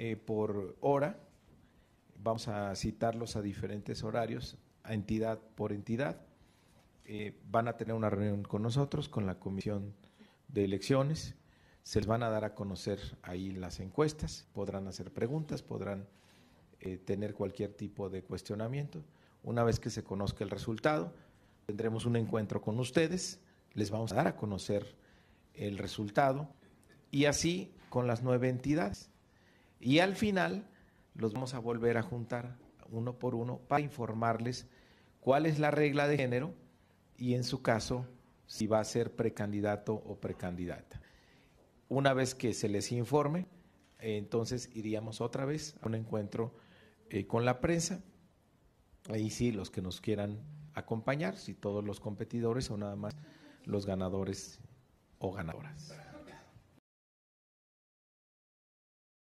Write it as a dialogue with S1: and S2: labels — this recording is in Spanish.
S1: Eh, por hora. Vamos a citarlos a diferentes horarios, a entidad por entidad. Eh, van a tener una reunión con nosotros, con la Comisión de Elecciones. Se les van a dar a conocer ahí las encuestas, podrán hacer preguntas, podrán eh, tener cualquier tipo de cuestionamiento. Una vez que se conozca el resultado, tendremos un encuentro con ustedes, les vamos a dar a conocer el resultado y así con las nueve entidades. Y al final los vamos a volver a juntar uno por uno para informarles cuál es la regla de género y en su caso si va a ser precandidato o precandidata. Una vez que se les informe, entonces iríamos otra vez a un encuentro eh, con la prensa. Ahí sí, los que nos quieran acompañar, si todos los competidores o nada más los ganadores o ganadoras.